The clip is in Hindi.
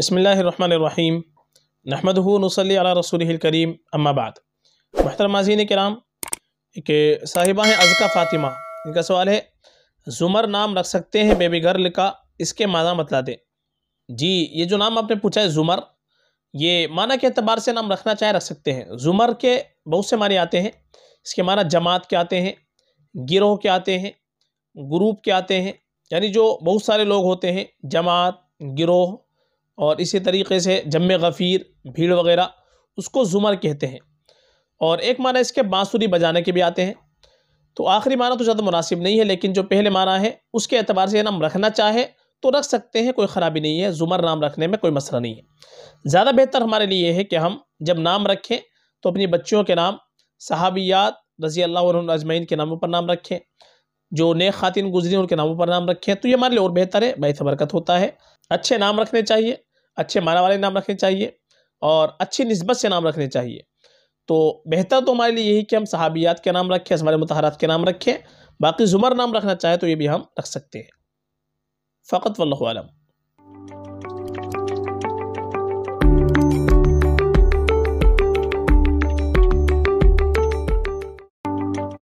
बसमीम नहमद नसली अला रसूल करीम अम्माबाद महतरम माजीन कराम के साहिबा हैं अज़का फ़ातिमा इनका सवाल है जुमर नाम रख सकते हैं बेबी गर्ल का इसके माना बतला दें जी ये जो नाम आपने पूछा है जुमर ये माना के अतबार से नाम रखना चाहे रख सकते हैं जुमर के बहुत से माने आते हैं इसके माना जमात के आते हैं गिरोह के आते हैं ग्रुप के आते हैं यानी जो बहुत सारे लोग होते हैं जमात गिरोह और इसी तरीके से जम गफ़ीर भीड़ वगैरह उसको ज़ुमर कहते हैं और एक माना इसके बाँसुरी बजाने के भी आते हैं तो आखिरी माना तो ज़्यादा मुनासिब नहीं है लेकिन जो पहले माना है उसके अतबार से नाम रखना चाहे तो रख सकते हैं कोई ख़राबी नहीं है ज़ुमर नाम रखने में कोई मसला नहीं है ज़्यादा बेहतर हमारे लिए है कि हम जब नाम रखें तो अपनी बच्चियों के नाम सहाबियात रज़ी अल्लाह अजमैन के नामों पर नाम रखें जो नए खातिन गुजरी उनके नामों पर नाम रखें तो ये हमारे लिए और बेहतर है बाई बरकत होता है अच्छे नाम रखने चाहिए अच्छे माना वाले नाम रखने चाहिए और अच्छी नस्बत से नाम रखने चाहिए तो बेहतर तो हमारे लिए यही कि हम सहाबियात के नाम रखें हमारे मतहरात के नाम रखें बाकी ज़ुमर नाम रखना चाहे तो ये भी हम रख सकते हैं फ़कत वल्लम